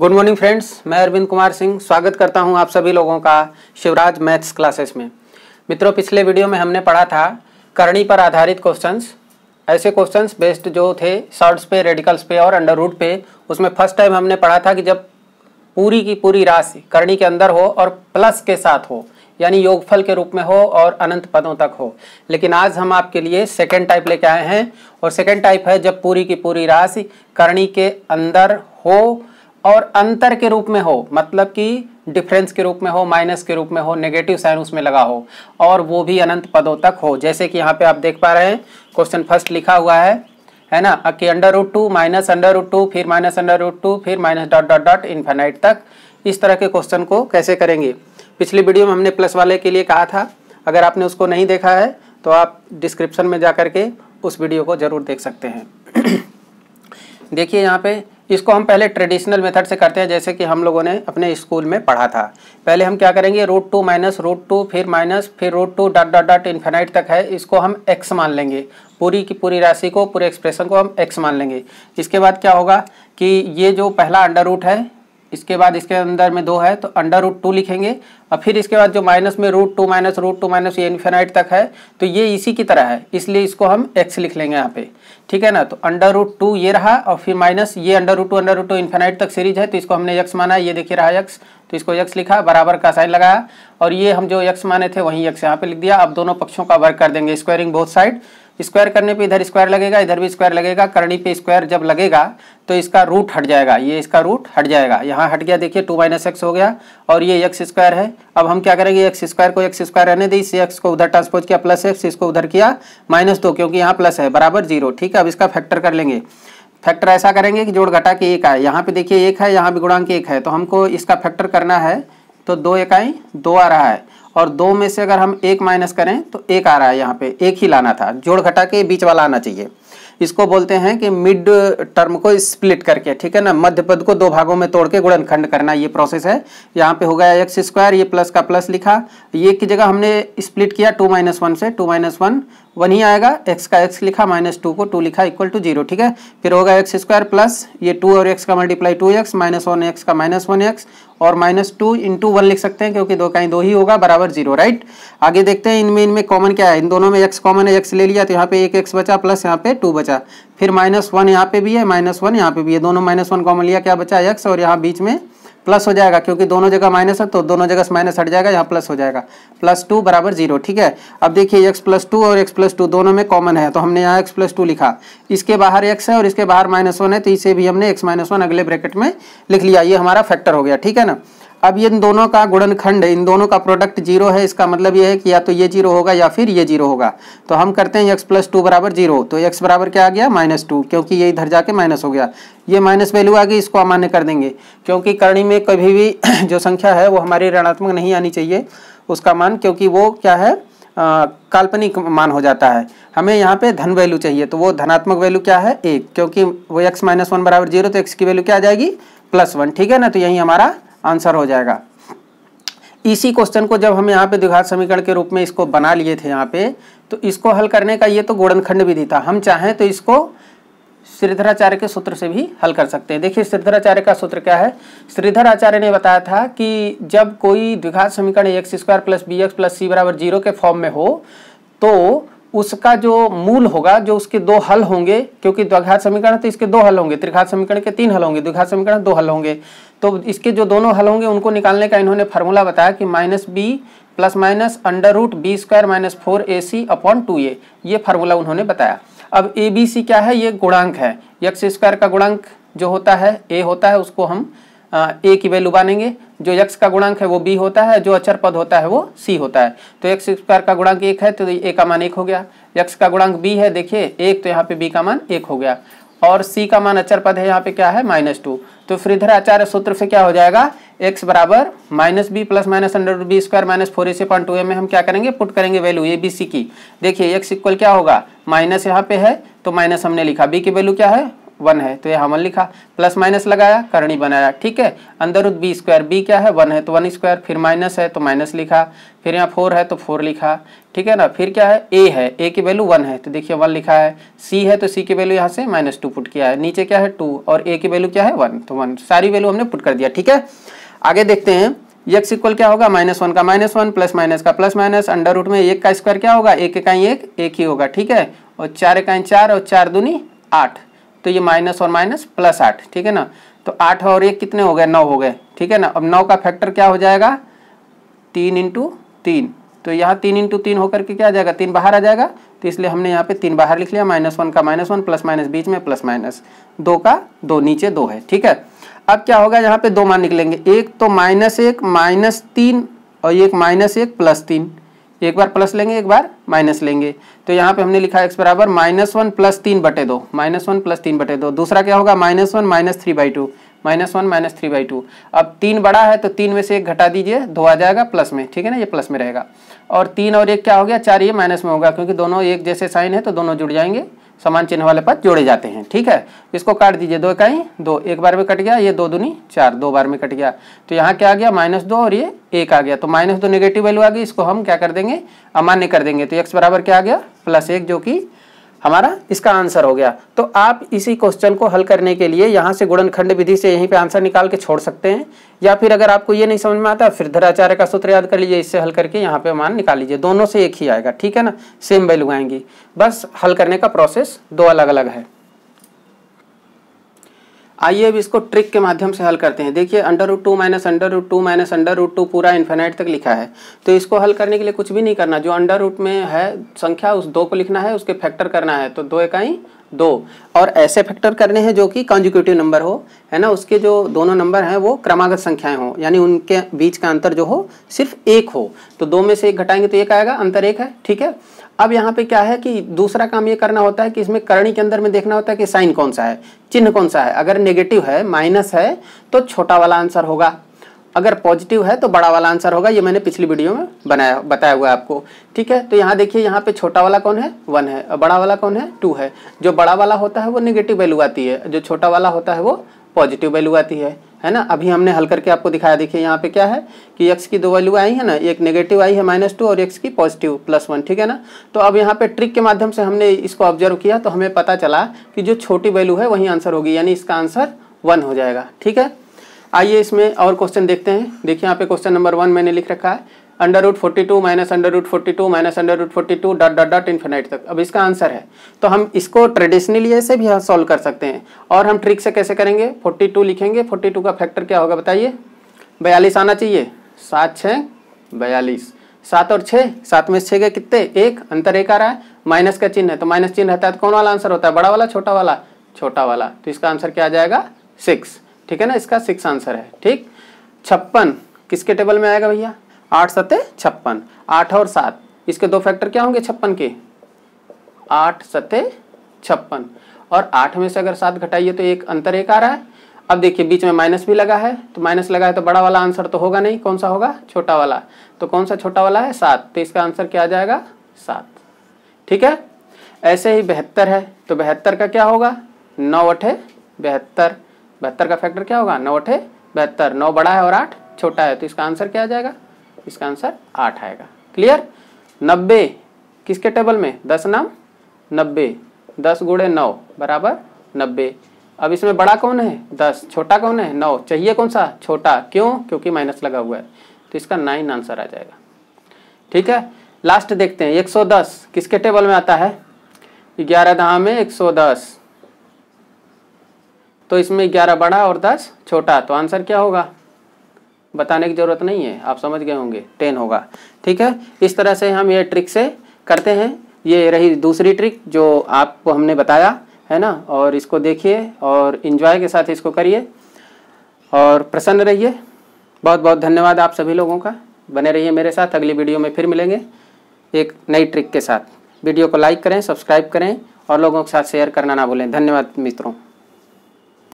good morning friends मैं अरविंद कुमार सिंह स्वागत करता हूं आप सभी लोगों का शिवराज मैथ्स क्लासेस में मित्रों पिछले वीडियो में हमने पढ़ा था करणी पर आधारित क्वेश्चंस ऐसे क्वेश्चंस बेस्ड जो थे शॉर्ट्स पे रेडिकल्स पे और अंडर रूट पे उसमें फर्स्ट टाइम हमने पढ़ा था कि जब पूरी की पूरी राशि करणी के अंदर हो और प्लस के साथ हो यानी योगफल के रूप में हो और अनंत पदों तक हो लेकिन आज हम आपके लिए सेकेंड टाइप लेके आए हैं और सेकेंड टाइप है जब पूरी की पूरी राशि करणी के अंदर हो और अंतर के रूप में हो मतलब कि डिफरेंस के रूप में हो माइनस के रूप में हो नेगेटिव साइन उसमें लगा हो और वो भी अनंत पदों तक हो जैसे कि यहाँ पे आप देख पा रहे हैं क्वेश्चन फर्स्ट लिखा हुआ है है ना कि under root two minus under root two फिर माइनस अंडर रूट टू फिर minus dot dot dot infinite तक इस तरह के क्वेश्चन को कैसे करेंगे पिछली वीडियो में हमने प्लस वाले के लिए कहा था अगर आपने उसको नहीं देखा है तो आप डिस्क्रिप्शन में जा के उस वीडियो को ज़रूर देख सकते हैं देखिए यहाँ पे इसको हम पहले ट्रेडिशनल मेथड से करते हैं जैसे कि हम लोगों ने अपने स्कूल में पढ़ा था पहले हम क्या करेंगे root two minus root two फिर माइनस फिर root two dot dot dot infinite तक है इसको हम एक्स मान लेंगे पूरी की पूरी राशि को पूरे एक्सप्रेशन को हम एक्स मान लेंगे इसके बाद क्या होगा कि ये जो पहला अंडर रूट है इसके बाद इसके अंदर में दो है तो अंडर रूट टू लिखेंगे और फिर इसके बाद जो माइनस में root two minus root two minus ये इन्फेनाइट तक है तो ये इसी की तरह है इसलिए इसको हम एक्स लिख लेंगे यहाँ पे ठीक है ना तो अंडर रूट टू ये रहा और फिर माइनस ये under root two under root two infinite तक सीरीज है तो इसको हमने यक्स माना ये देखिए रहा यक्स तो इसको यक्स लिखा बराबर का साइन लगाया और ये हम जो यक्स माने थे वहीं यक्स यहाँ पे लिख दिया अब दोनों पक्षों का वर्क कर देंगे स्क्वायरिंग बोथ साइड स्क्वायर करने पे इधर स्क्वायर लगेगा इधर भी स्क्वायर लगेगा करणी पे स्क्वायर जब लगेगा तो इसका रूट हट जाएगा ये इसका रूट हट जाएगा यहाँ हट गया देखिए टू माइनस एक्स हो गया और ये एक्स स्क्वायर है अब हम क्या करेंगे एक्स स्क्वायर को एक्स स्क्वायर रहने दी इसे एक्स को उधर ट्रांसपोज किया प्लस एक्स इसको उधर किया माइनस दो क्योंकि यहाँ प्लस है बराबर जीरो ठीक है अब इसका फैक्टर कर लेंगे फैक्टर ऐसा करेंगे कि जोड़ घटा के एक आए यहाँ पे देखिए एक है यहाँ भी गुणांक एक है तो हमको इसका फैक्टर करना है तो दो इकाई दो आ रहा है और दो में से अगर हम एक माइनस करें तो एक आ रहा है यहाँ पे एक ही लाना था जोड़ घटा के बीच वाला आना चाहिए इसको बोलते हैं कि मिड टर्म को स्प्लिट करके ठीक है ना मध्य पद को दो भागों में तोड़ के गुणनखंड करना ये प्रोसेस है यहाँ पे हो गया एक्स स्क्वायर ये प्लस का प्लस लिखा ये की जगह हमने स्प्लिट किया टू माइनस वन से टू माइनस वन वन ही आएगा एक्स का एक्स लिखा माइनस टू को टू लिखा इक्वल टू जीरो ठीक है फिर होगा एक्स स्क्वायर प्लस ये टू और एक्स का multiply two x minus one x का माइनस वन एक्स और माइनस टू इंटू वन लिख सकते हैं क्योंकि दो का ही दो ही होगा बराबर बराबर जीरो राइट आगे देखते हैं इनमें इनमें कॉमन क्या है इन दोनों में एक्स कॉमन है एक्स ले लिया तो यहाँ पे एक एक्स बचा प्लस यहाँ पे टू बचा फिर माइनस वन यहाँ पे भी है माइनस वन यहाँ पे भी है दोनों माइनस वन कॉमन लिया क्या बचा एक्स और यहाँ बीच में प्लस हो जाएगा क्योंकि दोनों जगह माइनस है तो दोनों जगह से माइनस हट जाएगा यहाँ प्लस हो जाएगा प्लस टू बराबर जीरो ठीक है अब देखिए एक्स प्लस टू और एक्स प्लस टू दोनों में कॉमन है तो हमने यहाँ एक्स प्लस टू लिखा इसके बाहर एक्स है और इसके बाहर माइनस वन है तो इसे भी हमने एक्स माइनस वन अगले ब्रैकेट में लिख लिया ये हमारा फैक्टर हो गया ठीक है ना अब इन दोनों का गुणनखंड इन दोनों का प्रोडक्ट जीरो है इसका मतलब ये है कि या तो ये जीरो होगा या फिर ये जीरो होगा तो हम करते हैं एक्स प्लस टू बराबर जीरो तो एक्स बराबर क्या आ गया माइनस टू क्योंकि ये इधर जाके माइनस हो गया ये माइनस वैल्यू आ गई इसको अमान्य कर देंगे क्योंकि करणी में कभी भी जो संख्या है वो हमारी ऋणात्मक नहीं आनी चाहिए उसका मान क्योंकि वो क्या है आ, काल्पनिक मान हो जाता है हमें यहाँ पे धन वैल्यू चाहिए तो वो धनात्मक वैल्यू क्या है एक क्योंकि वो एक्स माइनस वन बराबर जीरो तो एक्स की वैल्यू क्या आ जाएगी प्लस वन ठीक है ना तो यही हमारा आंसर हो जाएगा इसी क्वेश्चन को जब हम यहाँ पे द्विघात समीकरण के रूप में इसको बना लिए थे यहाँ पे तो इसको हल करने का ये तो गोड़नखंड विधि था हम चाहें तो इसको श्रीधराचार्य के सूत्र से भी हल कर सकते हैं देखिए श्रीधराचार्य का सूत्र क्या है श्रीधराचार्य ने बताया था कि जब कोई द्विघात समीकरण x square plus b x plus c बराबर जीरो के फॉर्म में हो तो उसका जो मूल होगा जो उसके दो हल होंगे क्योंकि द्विघात समीकरण तो इसके दो हल होंगे त्रिघात समीकरण के तीन हल होंगे द्विघात समीकरण दो हल होंगे तो इसके जो दोनों हल होंगे उनको निकालने का इन्होंने फार्मूला बताया कि minus b plus minus under root b square minus four a c upon two a ये फार्मूला उन्होंने बताया अब ए बी सी क्या है ये गुणांक है यक्स स्क्वायर का गुणांक जो होता है ए होता है उसको हम ए की वैल्यू मानेंगे जो यक्स का गुणांक है वो बी होता है जो अचर पद होता है वो सी होता है तो एक्स स्क्वायर का गुणांक एक है तो ए का मान एक हो गया यक्स का गुणांक बी है देखिए एक तो यहाँ पे बी का मान एक हो गया और सी का मान अचर पद है यहाँ पे क्या है माइनस टू तो फिर इधर आचार्य सूत्र से क्या हो जाएगा एक्स बराबर minus b plus minus under b square minus four a c point two a में हम क्या करेंगे पुट करेंगे वैल्यू ए बी सी की देखिए एक्स इक्वल क्या होगा माइनस यहाँ पे है तो माइनस हमने लिखा बी की वैल्यू क्या है वन है तो ये हमन लिखा प्लस माइनस लगाया करणी बनाया ठीक है अंदर बी स्क्वायर बी क्या है वन है तो वन स्क्वायर फिर माइनस है तो माइनस लिखा फिर यहाँ फोर है तो फोर लिखा ठीक है ना फिर क्या है ए है ए की वैल्यू वन है तो देखिए वन लिखा है सी है तो सी की वैल्यू यहाँ से माइनस टू पुट किया है नीचे क्या है टू और ए की वैल्यू क्या है वन तो वन सारी वैल्यू हमने पुट कर दिया ठीक है आगे देखते हैं एक्स इक्वल क्या होगा माइनस वन का माइनस वन प्लस माइनस का प्लस माइनस अंडर रूट में एक का स्क्वायर क्या होगा एक इकाई एक एक ही होगा ठीक है और चार इकाई चार और चार दूनी आठ तो ये माइनस और माइनस प्लस आठ ठीक है ना तो आठ और एक कितने हो गए नौ हो गए ठीक है ना अब नौ का फैक्टर क्या हो जाएगा तीन इंटू तीन तो यहाँ तीन इंटू तीन होकर के क्या आ जाएगा तीन बाहर आ जाएगा तो इसलिए हमने यहाँ पे तीन बाहर लिख लिया माइनस वन का माइनस वन प्लस माइनस बीच में प्लस माइनस दो का दो नीचे दो है ठीक है अब क्या होगा यहाँ पे दो मान निकलेंगे एक तो माइनस एक माइनस तीन और एक माइनस एक प्लस तीन एक बार प्लस लेंगे एक बार माइनस लेंगे तो यहाँ पे हमने लिखा एक्स बराबर माइनस वन प्लस तीन बटे दो माइनस वन प्लस तीन बटे दो दूसरा क्या होगा minus one minus three by two minus one minus three by two अब तीन बड़ा है तो तीन में से एक घटा दीजिए दो आ जाएगा प्लस में ठीक है ना ये प्लस में रहेगा और तीन और एक क्या हो गया चार ये माइनस में होगा क्योंकि दोनों एक जैसे साइन है तो दोनों जुड़ जाएंगे समान चिन्ह वाले पद जोड़े जाते हैं ठीक है इसको काट दीजिए दो इकाई दो एक बार में कट गया ये दो दुनी चार दो बार में कट गया तो यहाँ क्या आ गया माइनस दो और ये एक आ गया तो माइनस दो नेगेटिव वैल्यू आ गई इसको हम क्या कर देंगे अमान्य कर देंगे तो एक्स बराबर क्या आ गया प्लस एक जो कि हमारा इसका आंसर हो गया तो आप इसी क्वेश्चन को हल करने के लिए यहाँ से गुणनखंड विधि से यहीं पे आंसर निकाल के छोड़ सकते हैं या फिर अगर आपको ये नहीं समझ में आता फिर धराचार्य का सूत्र याद कर लीजिए इससे हल करके यहाँ पे मान निकाल लीजिए दोनों से एक ही आएगा ठीक है ना सेम वैल्यू आएंगी बस हल करने का प्रोसेस दो अलग अलग है आइए अब इसको ट्रिक के माध्यम से हल करते हैं देखिए under root two minus under root two minus under root two पूरा इन्फेनाइट तक लिखा है तो इसको हल करने के लिए कुछ भी नहीं करना जो अंडर रूट में है संख्या उस दो को लिखना है उसके फैक्टर करना है तो दो इकाई दो और ऐसे फैक्टर करने हैं जो कि कॉन्जिक्यूटिव नंबर हो है ना उसके जो दोनों नंबर हैं वो क्रमागत संख्याएं हो यानी उनके बीच का अंतर जो हो सिर्फ एक हो तो दो में से एक घटाएंगे तो एक आएगा अंतर एक है ठीक है अब यहाँ पे क्या है कि दूसरा काम ये करना होता है कि इसमें करणी के अंदर में देखना होता है कि साइन कौन सा है चिन्ह कौन सा है अगर नेगेटिव है माइनस है तो छोटा वाला आंसर होगा अगर पॉजिटिव है तो बड़ा वाला आंसर होगा ये मैंने पिछली वीडियो में बनाया बताया हुआ है आपको ठीक है तो यहाँ देखिए यहाँ पे छोटा वाला कौन है वन है और बड़ा वाला कौन है टू है जो बड़ा वाला होता है वो निगेटिव वैल्यू आती है जो छोटा वाला होता है वो पॉजिटिव वैल्यू आती है है ना अभी हमने हल करके आपको दिखाया देखिए यहाँ पे क्या है कि एक्स की दो वैल्यू आई है ना एक नेगेटिव आई है माइनस टू और एक्स की पॉजिटिव प्लस वन ठीक है ना तो अब यहाँ पे ट्रिक के माध्यम से हमने इसको ऑब्जर्व किया तो हमें पता चला कि जो छोटी वैल्यू है वही आंसर होगी यानी इसका आंसर वन हो जाएगा ठीक है आइए इसमें और क्वेश्चन देखते हैं देखिए यहाँ पे क्वेश्चन नंबर वन मैंने लिख रखा है under root forty two minus under root forty two minus under root forty two dot dot dot infinite तक अब इसका आंसर है तो हम इसको ट्रेडिशनली ऐसे भी सॉल्व कर सकते हैं और हम ट्रिक से कैसे करेंगे फोर्टी टू लिखेंगे फोर्टी टू का फैक्टर क्या होगा बताइए बयालीस आना चाहिए सात छः बयालीस सात और छः सात में छः के कितने एक अंतर एक आ रहा है माइनस का चिन्ह है तो माइनस चिन्ह रहता है तो कौन वाला आंसर होता है बड़ा वाला छोटा वाला छोटा वाला तो इसका आंसर क्या आ जाएगा सिक्स ठीक है ना इसका सिक्स आंसर है ठीक छप्पन किसके टेबल में आएगा भैया आठ सत्ते छप्पन आठ और सात इसके दो फैक्टर क्या होंगे छप्पन के आठ सत्ते छप्पन और आठ में से अगर सात घटाइए तो एक अंतर एक आ रहा है अब देखिए बीच में माइनस भी लगा है तो माइनस लगा है तो बड़ा वाला आंसर तो होगा नहीं कौन सा होगा छोटा वाला तो कौन सा छोटा वाला है सात तो इसका आंसर क्या आ जाएगा सात ठीक है ऐसे ही बेहतर है तो बेहतर का क्या होगा नौ अठे बेहतर बहत्तर का फैक्टर क्या होगा नौ अठे बहत्तर नौ बड़ा है और आठ छोटा है तो इसका आंसर क्या आ जाएगा इसका आंसर आठ आएगा क्लियर नब्बे किसके टेबल में दस नाम नब्बे दस गुड़े नौ बराबर नब्बे अब इसमें बड़ा कौन है दस छोटा कौन है नौ चाहिए कौन सा छोटा क्यों क्योंकि माइनस लगा हुआ है तो इसका नाइन आंसर आ जाएगा ठीक है लास्ट देखते हैं दस किसके टेबल में आता है ग्यारह दहा में दस तो इसमें ग्यारह बड़ा और दस छोटा तो आंसर क्या होगा बताने की ज़रूरत नहीं है आप समझ गए होंगे टेन होगा ठीक है इस तरह से हम ये ट्रिक से करते हैं ये रही दूसरी ट्रिक जो आपको हमने बताया है ना और इसको देखिए और इन्जॉय के साथ इसको करिए और प्रसन्न रहिए बहुत बहुत धन्यवाद आप सभी लोगों का बने रहिए मेरे साथ अगली वीडियो में फिर मिलेंगे एक नई ट्रिक के साथ वीडियो को लाइक करें सब्सक्राइब करें और लोगों के साथ शेयर करना ना भूलें धन्यवाद मित्रों